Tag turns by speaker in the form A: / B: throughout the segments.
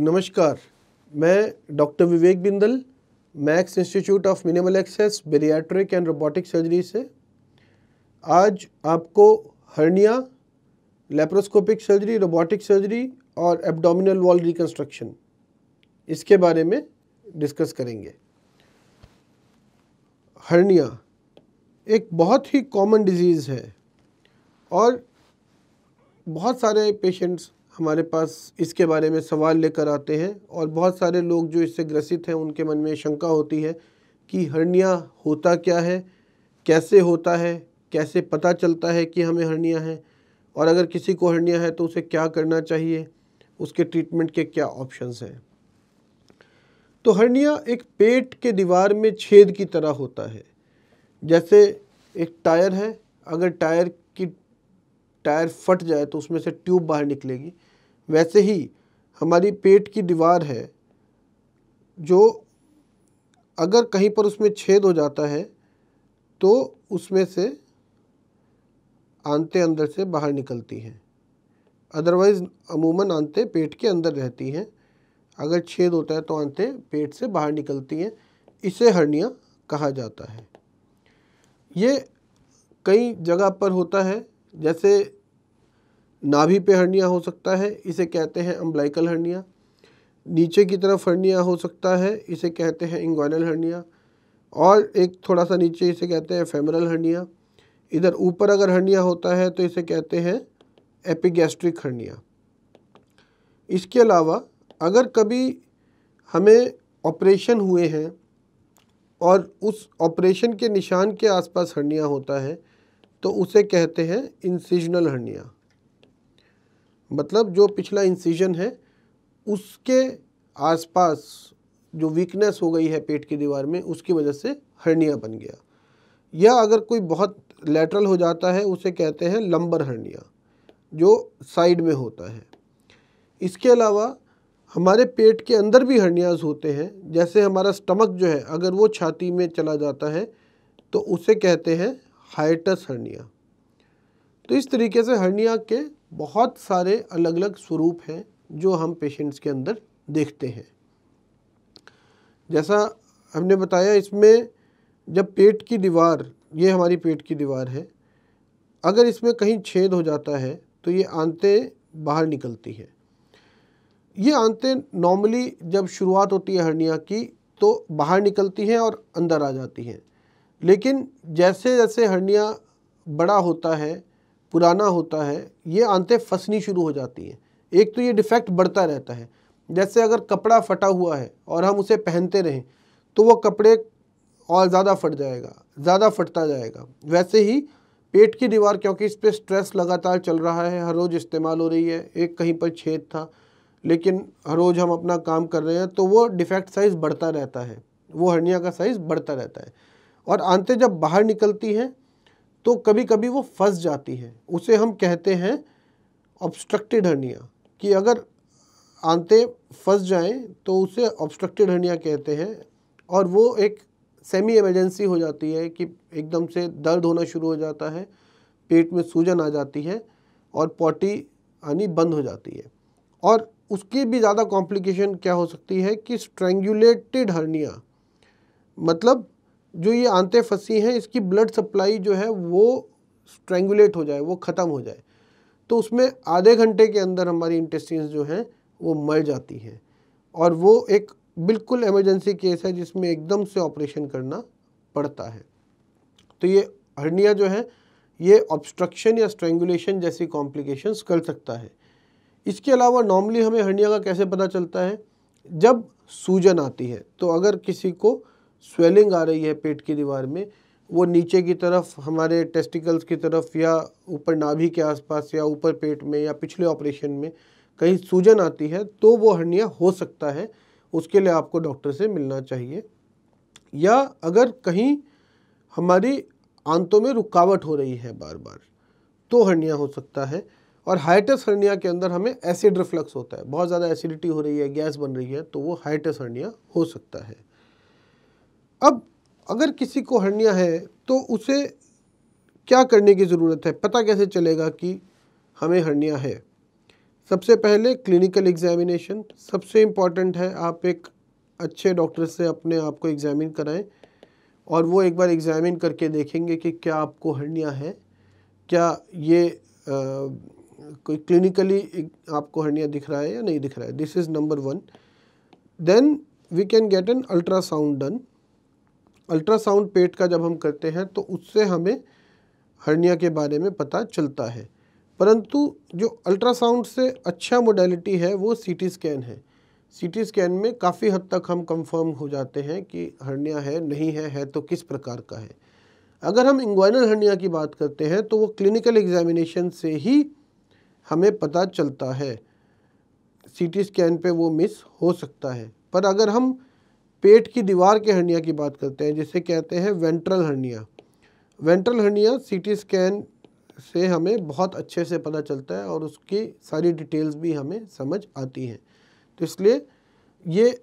A: नमस्कार मैं doctor Vivek Bindal Max Institute of Minimal Access Bariatric and Robotic Surgery से आज आपको hernia laparoscopic surgery robotic surgery और एब्डोमिनल वॉल रिकन्स्ट्रक्शन इसके बारे में डिस्कस करेंगे हर्निया एक बहुत ही कॉमन डिजीज़ है और बहुत सारे पेशेंट्स हमारे पास इसके बारे में सवाल लेकर आते हैं और बहुत सारे लोग जो इससे ग्रसित हैं उनके मन में शंका होती है कि हर्निया होता क्या है कैसे होता है कैसे पता चलता है कि हमें हर्निया है और अगर किसी को हर्निया है तो उसे क्या करना चाहिए उसके ट्रीटमेंट के क्या ऑप्शंस हैं तो हर्निया एक पेट के दीवार में छेद की तरह होता है जैसे एक टायर है अगर टायर की टायर फट जाए तो उसमें से ट्यूब बाहर निकलेगी वैसे ही हमारी पेट की दीवार है जो अगर कहीं पर उसमें छेद हो जाता है तो उसमें से आंतें अंदर से बाहर निकलती हैं अदरवाइज़ अमूमन आंतें पेट के अंदर रहती हैं अगर छेद होता है तो आंतें पेट से बाहर निकलती हैं इसे हर्निया कहा जाता है ये कई जगह पर होता है जैसे नाभि पे हर्निया हो सकता है इसे कहते हैं अम्बलाइकल हर्निया नीचे की तरफ हर्निया हो सकता है इसे कहते हैं इंग्वाइनल हर्निया और एक थोड़ा सा नीचे इसे कहते हैं फेमरल हर्निया इधर ऊपर अगर हर्निया होता है तो इसे कहते हैं एपिगैस्ट्रिक हर्निया इसके अलावा अगर कभी हमें ऑपरेशन हुए हैं और उस ऑपरेशन के निशान के आसपास हर्निया होता है तो उसे कहते हैं इंसिजनल हर्निया मतलब जो पिछला इंसिजन है उसके आसपास जो वीकनेस हो गई है पेट की दीवार में उसकी वजह से हर्निया बन गया या अगर कोई बहुत लेटरल हो जाता है उसे कहते हैं लंबर हर्निया जो साइड में होता है इसके अलावा हमारे पेट के अंदर भी हर्नियाज होते हैं जैसे हमारा स्टमक जो है अगर वो छाती में चला जाता है तो उसे कहते हैं हाइटस हर्निया तो इस तरीके से हर्निया के बहुत सारे अलग अलग स्वरूप हैं जो हम पेशेंट्स के अंदर देखते हैं जैसा हमने बताया इसमें जब पेट की दीवार ये हमारी पेट की दीवार है अगर इसमें कहीं छेद हो जाता है तो ये आंतें बाहर निकलती हैं ये आंतें नॉर्मली जब शुरुआत होती है हर्निया की तो बाहर निकलती हैं और अंदर आ जाती हैं लेकिन जैसे जैसे हर्निया बड़ा होता है पुराना होता है ये आंतें फंसनी शुरू हो जाती हैं एक तो ये डिफेक्ट बढ़ता रहता है जैसे अगर कपड़ा फटा हुआ है और हम उसे पहनते रहें तो वो कपड़े और ज़्यादा फट जाएगा ज़्यादा फटता जाएगा वैसे ही पेट की दीवार क्योंकि इस पर स्ट्रेस लगातार चल रहा है हर रोज़ इस्तेमाल हो रही है एक कहीं पर छेद था लेकिन हर रोज़ हम अपना काम कर रहे हैं तो वो डिफेक्ट साइज़ बढ़ता रहता है वो हर्निया का साइज़ बढ़ता रहता है और आंतें जब बाहर निकलती हैं तो कभी कभी वो फंस जाती है उसे हम कहते हैं ऑब्स्ट्रक्टेड हर्निया कि अगर आंते फंस जाएं तो उसे ऑब्स्ट्रक्टेड हर्निया कहते हैं और वो एक सेमी एमरजेंसी हो जाती है कि एकदम से दर्द होना शुरू हो जाता है पेट में सूजन आ जाती है और पॉटी आनी बंद हो जाती है और उसकी भी ज़्यादा कॉम्प्लिकेशन क्या हो सकती है कि स्ट्रेंगुलेटेड हर्निया मतलब जो ये आंतें फंसी हैं इसकी ब्लड सप्लाई जो है वो स्ट्रेंगुलेट हो जाए वो ख़त्म हो जाए तो उसमें आधे घंटे के अंदर हमारी इंटेस्टिन्स जो हैं वो मर जाती हैं और वो एक बिल्कुल एमरजेंसी केस है जिसमें एकदम से ऑपरेशन करना पड़ता है तो ये हर्निया जो है ये ऑब्स्ट्रक्शन या स्ट्रेंगुलेशन जैसी कॉम्प्लिकेशंस कर सकता है इसके अलावा नॉर्मली हमें हर्निया का कैसे पता चलता है जब सूजन आती है तो अगर किसी को स्वेलिंग आ रही है पेट की दीवार में वो नीचे की तरफ हमारे टेस्टिकल्स की तरफ या ऊपर नाभि के आसपास या ऊपर पेट में या पिछले ऑपरेशन में कहीं सूजन आती है तो वो हर्निया हो सकता है उसके लिए आपको डॉक्टर से मिलना चाहिए या अगर कहीं हमारी आंतों में रुकावट हो रही है बार बार तो हर्निया हो सकता है और हाइटस हर्निया के अंदर हमें एसिड रिफ्लक्स होता है बहुत ज़्यादा एसिडिटी हो रही है गैस बन रही है तो वो हाइटस हर्निया हो सकता है अब अगर किसी को हर्निया है तो उसे क्या करने की ज़रूरत है पता कैसे चलेगा कि हमें हर्निया है सबसे पहले क्लिनिकल एग्जामिनेशन सबसे इम्पॉर्टेंट है आप एक अच्छे डॉक्टर से अपने आप को एग्ज़ामिन कराएं और वो एक बार एग्ज़ामिन करके देखेंगे कि क्या आपको हर्निया है क्या ये आ, कोई क्लिनिकली आपको हर्निया दिख रहा है या नहीं दिख रहा है this is number one then we can get an ultrasound done ultrasound पेट का जब हम करते हैं तो उससे हमें हर्निया के बारे में पता चलता है परंतु जो अल्ट्रासाउंड से अच्छा मोडेलिटी है वो सीटी स्कैन है सीटी स्कैन में काफ़ी हद तक हम कंफर्म हो जाते हैं कि हर्निया है नहीं है है तो किस प्रकार का है अगर हम इंग्वाइनल हर्निया की बात करते हैं तो वो क्लिनिकल एग्जामिनेशन से ही हमें पता चलता है सीटी स्कैन पे वो मिस हो सकता है पर अगर हम पेट की दीवार के हर्निया की बात करते हैं जिसे कहते हैं ventral hernia ventral hernia C scan से हमें बहुत अच्छे से पता चलता है और उसकी सारी डिटेल्स भी हमें समझ आती हैं तो इसलिए ये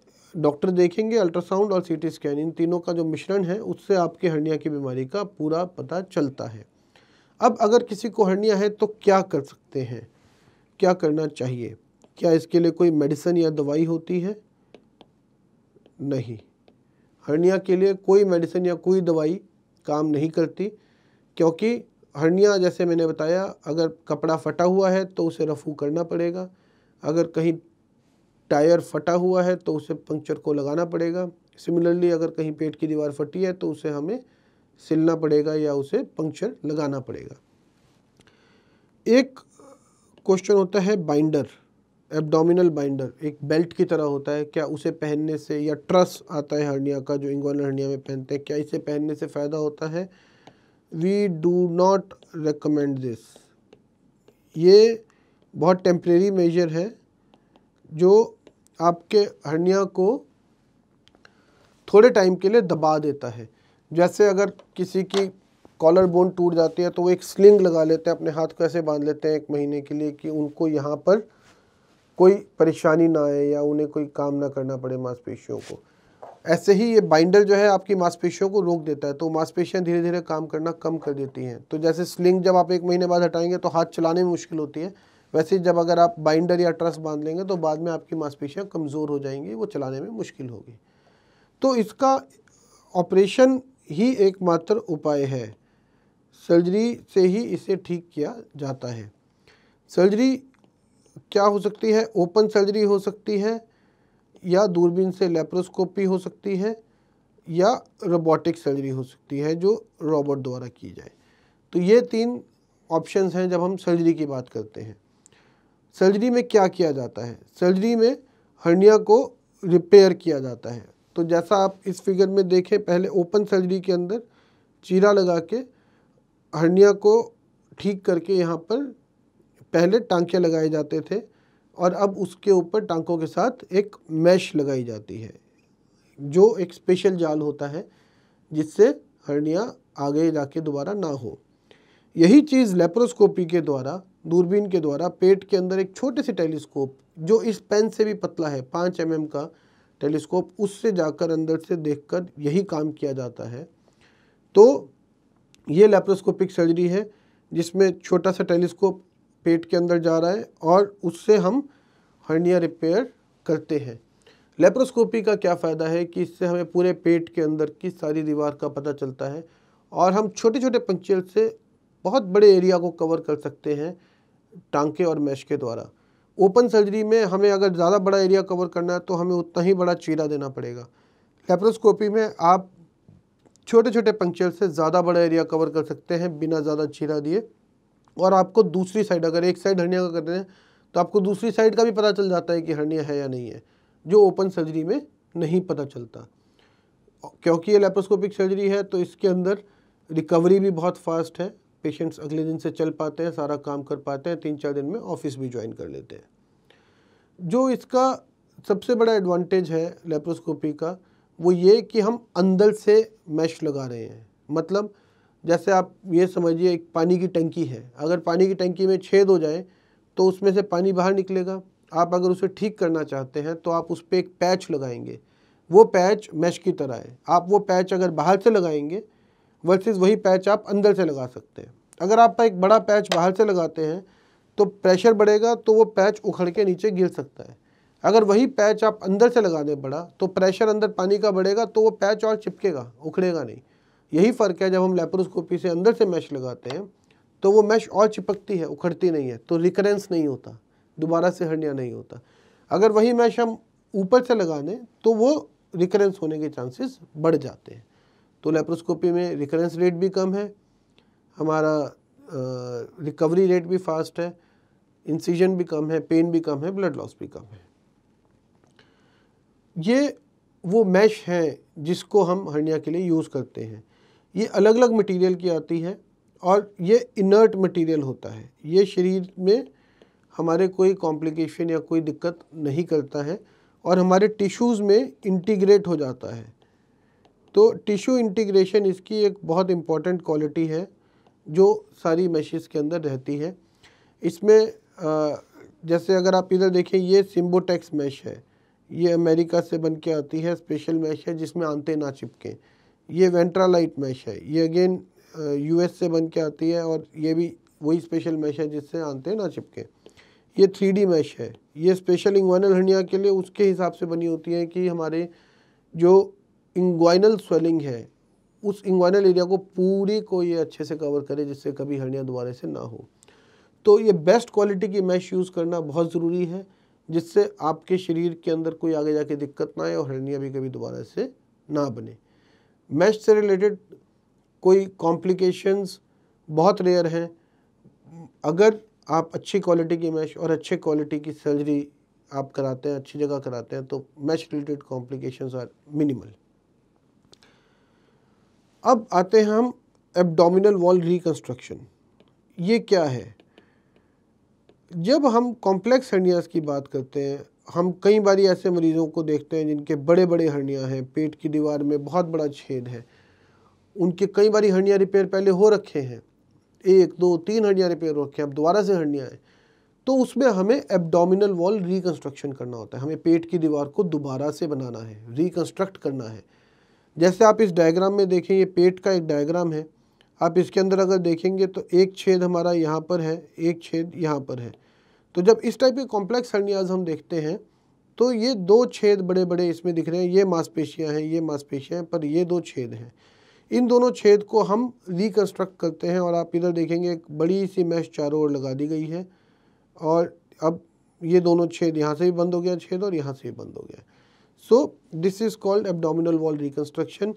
A: डॉक्टर देखेंगे अल्ट्रासाउंड और सीटी स्कैन इन तीनों का जो मिश्रण है उससे आपके हर्निया की बीमारी का पूरा पता चलता है अब अगर किसी को हर्निया है तो क्या कर सकते हैं क्या करना चाहिए क्या इसके लिए कोई मेडिसिन या दवाई होती है नहीं हर्निया के लिए कोई मेडिसिन या कोई दवाई काम नहीं करती क्योंकि हर्निया जैसे मैंने बताया अगर कपड़ा फटा हुआ है तो उसे रफू करना पड़ेगा अगर कहीं टायर फटा हुआ है तो उसे पंक्चर को लगाना पड़ेगा सिमिलरली अगर कहीं पेट की दीवार फटी है तो उसे हमें सिलना पड़ेगा या उसे पंक्चर लगाना पड़ेगा एक क्वेश्चन होता है बाइंडर एब्डोमिनल बाइंडर एक बेल्ट की तरह होता है क्या उसे पहनने से या ट्रस आता है हर्निया का जो इंगोनल हर्निया में पहनते हैं क्या इसे पहनने से फ़ायदा होता है we do not recommend this ये बहुत टेम्प्रेरी मेजर है जो आपके हर्निया को थोड़े टाइम के लिए दबा देता है जैसे अगर किसी की कॉलर बोन टूट जाती है तो वो एक स्लिंग लगा लेते हैं अपने हाथ को ऐसे बांध लेते हैं एक महीने के लिए कि उनको यहाँ पर कोई परेशानी ना आए या उन्हें कोई काम ना करना पड़े मांसपेशियों को ऐसे ही ये बाइंडर जो है आपकी मांसपेशियों को रोक देता है तो मांसपेशियाँ धीरे धीरे काम करना कम कर देती हैं तो जैसे स्लिंग जब आप एक महीने बाद हटाएंगे तो हाथ चलाने में मुश्किल होती है वैसे जब अगर आप बाइंडर या ट्रस बांध लेंगे तो बाद में आपकी मांसपेशियाँ कमज़ोर हो जाएंगी वो चलाने में मुश्किल होगी तो इसका ऑपरेशन ही एकमात्र उपाय है सर्जरी से ही इसे ठीक किया जाता है सर्जरी क्या हो सकती है ओपन सर्जरी हो सकती है या दूरबीन से लेप्रोस्कोपी हो सकती है या रोबोटिक सर्जरी हो सकती है जो रोबोट द्वारा की जाए तो ये तीन ऑप्शंस हैं जब हम सर्जरी की बात करते हैं सर्जरी में क्या किया जाता है सर्जरी में हर्निया को रिपेयर किया जाता है तो जैसा आप इस फिगर में देखें पहले ओपन सर्जरी के अंदर चीरा लगा के हर्निया को ठीक करके यहाँ पर पहले टांके लगाए जाते थे और अब उसके ऊपर टांकों के साथ एक मैश लगाई जाती है जो एक स्पेशल जाल होता है जिससे हर्निया आगे जाके दोबारा ना हो यही चीज़ लेप्रोस्कोपी के द्वारा दूरबीन के द्वारा पेट के अंदर एक छोटे से टेलीस्कोप जो इस पेन से भी पतला है पाँच एम mm का टेलीस्कोप उससे जाकर अंदर से देखकर यही काम किया जाता है तो ये लेप्रोस्कोपिक सर्जरी है जिसमें छोटा सा टेलीस्कोप पेट के अंदर जा रहा है और उससे हम हर्निया रिपेयर करते हैं लेप्रोस्कोपी का क्या फ़ायदा है कि इससे हमें पूरे पेट के अंदर की सारी दीवार का पता चलता है और हम छोटे छोटे पंक्चर से बहुत बड़े एरिया को कवर कर सकते हैं टांके और मैश के द्वारा ओपन सर्जरी में हमें अगर ज़्यादा बड़ा एरिया कवर करना है तो हमें उतना ही बड़ा चीरा देना पड़ेगा लेप्रोस्कोपी में आप छोटे छोटे पंक्चर से ज़्यादा बड़ा एरिया कवर कर सकते हैं बिना ज़्यादा चीरा दिए और आपको दूसरी साइड अगर एक साइड हर्निया का कर रहे हैं तो आपको दूसरी साइड का भी पता चल जाता है कि हर्निया है या नहीं है जो ओपन सर्जरी में नहीं पता चलता क्योंकि ये लेप्रोस्कोपिक सर्जरी है तो इसके अंदर रिकवरी भी बहुत फास्ट है पेशेंट्स अगले दिन से चल पाते हैं सारा काम कर पाते हैं तीन चार दिन में ऑफिस भी ज्वाइन कर लेते हैं जो इसका सबसे बड़ा एडवांटेज है लेप्रोस्कोपी का वो ये कि हम अंदर से मैश लगा रहे हैं मतलब जैसे आप ये समझिए एक पानी की टंकी है अगर पानी की टंकी में छेद हो जाए तो उसमें से पानी बाहर निकलेगा आप अगर उसे ठीक करना चाहते हैं तो आप उस पर एक पैच लगाएंगे वो पैच मैश की तरह है आप वो पैच अगर बाहर से लगाएंगे वर्सेस वही पैच आप अंदर से लगा सकते हैं अगर आप एक बड़ा पैच बाहर से लगाते हैं तो प्रेशर बढ़ेगा तो वो पैच उखड़ के नीचे गिर सकता है अगर वही पैच आप अंदर से लगा दें बड़ा तो प्रेशर अंदर पानी का बढ़ेगा तो वो पैच और चिपकेगा उखड़ेगा नहीं यही फ़र्क है जब हम लेप्रोस्कोपी से अंदर से मैश लगाते हैं तो वो मैश और चिपकती है उखड़ती नहीं है तो रिकरेंस नहीं होता दोबारा से हर्निया नहीं होता अगर वही मैश हम ऊपर से लगा दें तो वो रिकरेंस होने के चांसेस बढ़ जाते हैं तो लेप्रोस्कोपी में रिकरेंस रेट भी कम है हमारा रिकवरी रेट भी फास्ट है इंसीजन भी कम है पेन भी कम है ब्लड लॉस भी कम है ये वो मैश हैं जिसको हम हर्निया के लिए यूज़ करते हैं ये अलग अलग मटेरियल की आती है और ये इनर्ट मटेरियल होता है ये शरीर में हमारे कोई कॉम्प्लिकेशन या कोई दिक्कत नहीं करता है और हमारे टिश्यूज़ में इंटीग्रेट हो जाता है तो टिश्यू इंटीग्रेशन इसकी एक बहुत इम्पॉर्टेंट क्वालिटी है जो सारी मैशेस के अंदर रहती है इसमें जैसे अगर आप इधर देखें ये सिम्बोटेक्स मैश है ये अमेरिका से बन के आती है स्पेशल मैश है जिसमें आंते ना चिपकें ये वेंट्रालाइट मैश है ये अगेन यूएस uh, से बन के आती है और ये भी वही स्पेशल मैश है जिससे हैं ना चिपके ये थ्री मैश है ये स्पेशल इंग्वाइनल हर्निया के लिए उसके हिसाब से बनी होती है कि हमारे जो इंग्वाइनल स्वेलिंग है उस इंग्वाइनल एरिया को पूरी को ये अच्छे से कवर करे जिससे कभी हर्निया दोबारा से ना हो तो ये बेस्ट क्वालिटी की मैश यूज़ करना बहुत ज़रूरी है जिससे आपके शरीर के अंदर कोई आगे जाके दिक्कत ना आए और हर्निया भी कभी दोबारा से ना बने मैश से रिलेटेड कोई कॉम्प्लिकेशंस बहुत रेयर हैं अगर आप अच्छी क्वालिटी की मैश और अच्छे क्वालिटी की सर्जरी आप कराते हैं अच्छी जगह कराते हैं तो mesh related complications are minimal अब आते हैं हम एब्डोमिनल वॉल रिकन्स्ट्रक्शन ये क्या है जब हम कॉम्प्लेक्स हर्नियाज की बात करते हैं हम कई बार ऐसे मरीज़ों को देखते हैं जिनके बड़े बड़े हर्निया हैं पेट की दीवार में बहुत बड़ा छेद है उनके कई बार हर्निया रिपेयर पहले हो रखे हैं एक दो तीन हर्निया रिपेयर हो रखे हैं अब दोबारा से हर्निया है तो उसमें हमें एब्डोमिनल वॉल रिकन्स्ट्रक्शन करना होता है हमें पेट की दीवार को दोबारा से बनाना है रिकन्स्ट्रक्ट करना है जैसे आप इस डायग्राम में देखें ये पेट का एक डायग्राम है आप इसके अंदर अगर देखेंगे तो एक छेद हमारा यहाँ पर है एक छेद यहाँ पर है तो जब इस टाइप के कॉम्प्लेक्स हर्नियाज हम देखते हैं तो ये दो छेद बड़े बड़े इसमें दिख रहे हैं ये मांसपेशियाँ हैं ये मांसपेशियाँ हैं पर ये दो छेद हैं इन दोनों छेद को हम रिकन्स्ट्रक्ट करते हैं और आप इधर देखेंगे एक बड़ी सी मैश चारों ओर लगा दी गई है और अब ये दोनों छेद यहाँ से भी बंद हो गया छेद और यहाँ से भी बंद हो गया so this is called abdominal wall reconstruction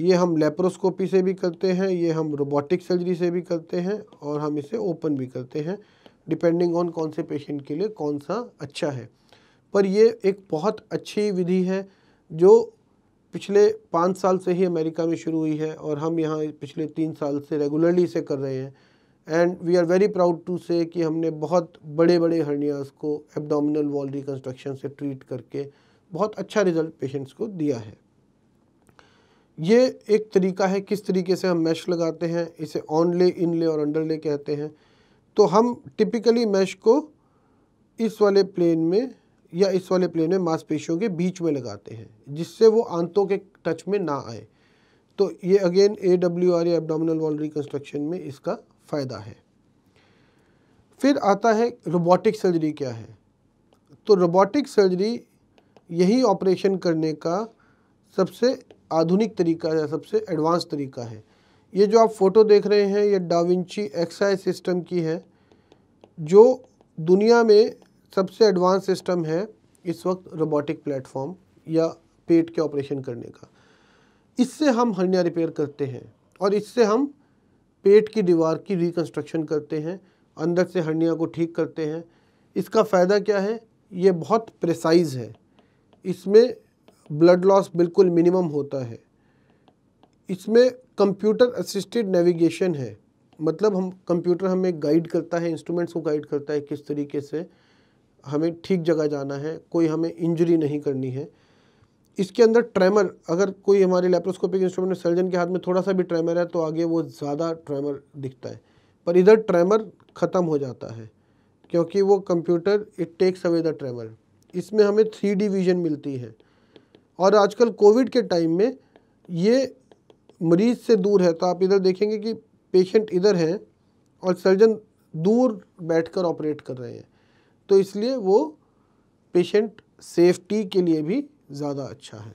A: ये हम लेप्रोस्कोपी से भी करते हैं ये हम रोबोटिक सर्जरी से भी करते हैं और हम इसे ओपन भी करते हैं डिपेंडिंग ऑन कौन से पेशेंट के लिए कौन सा अच्छा है पर ये एक बहुत अच्छी विधि है जो पिछले पाँच साल से ही अमेरिका में शुरू हुई है और हम यहाँ पिछले तीन साल से रेगुलरली इसे कर रहे हैं and we are very proud to say कि हमने बहुत बड़े बड़े हर्नियाज को एब्डोमिनल वॉल रिकन्स्ट्रक्शन से ट्रीट करके बहुत अच्छा रिजल्ट पेशेंट्स को दिया है ये एक तरीका है किस तरीके से हम मैश लगाते हैं इसे ऑन ले इन ले और अंडर ले कहते हैं तो हम टिपिकली मैश को इस वाले प्लेन में या इस वाले प्लेन में मांसपेशियों के बीच में लगाते हैं जिससे वो आंतों के टच में ना आए तो ये अगेन ए डब्ल्यू आर या एबडामिनल वॉल रिकन्स्ट्रक्शन में इसका फ़ायदा है फिर आता है रोबोटिक सर्जरी क्या है तो रोबोटिक सर्जरी यही ऑपरेशन करने का सबसे आधुनिक तरीका या सबसे एडवांस तरीका है ये जो आप फ़ोटो देख रहे हैं ये डाविंची एक्साई सिस्टम की है जो दुनिया में सबसे एडवांस सिस्टम है इस वक्त रोबोटिक प्लेटफॉर्म या पेट के ऑपरेशन करने का इससे हम हरिया रिपेयर करते हैं और इससे हम पेट की दीवार की रिकन्स्ट्रक्शन करते हैं अंदर से हरिया को ठीक करते हैं इसका फ़ायदा क्या है ये बहुत प्रेसाइज है इसमें ब्लड लॉस बिल्कुल मिनिमम होता है इसमें कंप्यूटर असिस्टेड नेविगेशन है मतलब हम कंप्यूटर हमें गाइड करता है इंस्ट्रूमेंट्स को गाइड करता है किस तरीके से हमें ठीक जगह जाना है कोई हमें इंजरी नहीं करनी है इसके अंदर ट्रेमर अगर कोई हमारे लेप्रोस्कोपिक इंस्ट्रूमेंट सर्जन के हाथ में थोड़ा सा भी ट्रेमर है तो आगे वो ज़्यादा ट्रेमर दिखता है पर इधर ट्रेमर ख़त्म हो जाता है क्योंकि वो computer it takes away the tremor इसमें हमें थ्री डी विजन मिलती है और आजकल कोविड के टाइम में ये मरीज़ से दूर है तो आप इधर देखेंगे कि पेशेंट इधर हैं और सर्जन दूर बैठकर ऑपरेट कर रहे हैं तो इसलिए वो पेशेंट सेफ्टी के लिए भी ज़्यादा अच्छा है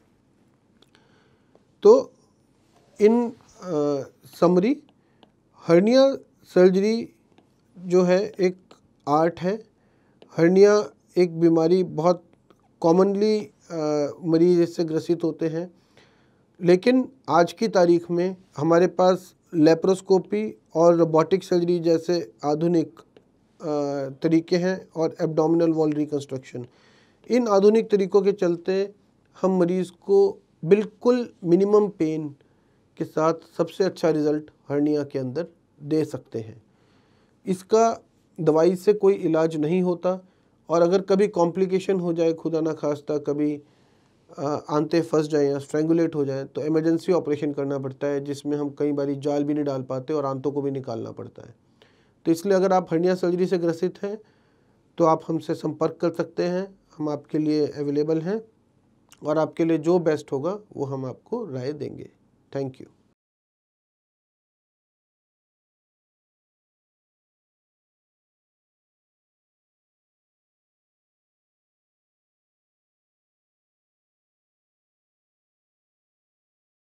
A: तो इन समरी हर्निया सर्जरी जो है एक आर्ट है हर्निया एक बीमारी बहुत कॉमनली मरीज इससे ग्रसित होते हैं लेकिन आज की तारीख में हमारे पास लेप्रोस्कोपी और रोबोटिक सर्जरी जैसे आधुनिक तरीके हैं और एब्डोमिनल वॉल रिकन्स्ट्रक्शन इन आधुनिक तरीकों के चलते हम मरीज़ को बिल्कुल मिनिमम पेन के साथ सबसे अच्छा रिज़ल्ट हर्निया के अंदर दे सकते हैं इसका दवाई से कोई इलाज नहीं होता और अगर कभी कॉम्प्लिकेशन हो जाए खुदा ना खास्ता कभी आंते फंस जाएँ या स्ट्रेंगुलेट हो जाएँ तो एमरजेंसी ऑपरेशन करना पड़ता है जिसमें हम कई बार जाल भी नहीं डाल पाते और आंतों को भी निकालना पड़ता है तो इसलिए अगर आप हंडिया सर्जरी से ग्रसित हैं तो आप हमसे संपर्क कर सकते हैं हम आपके लिए अवेलेबल हैं और आपके लिए जो बेस्ट होगा वो हम आपको राय देंगे थैंक यू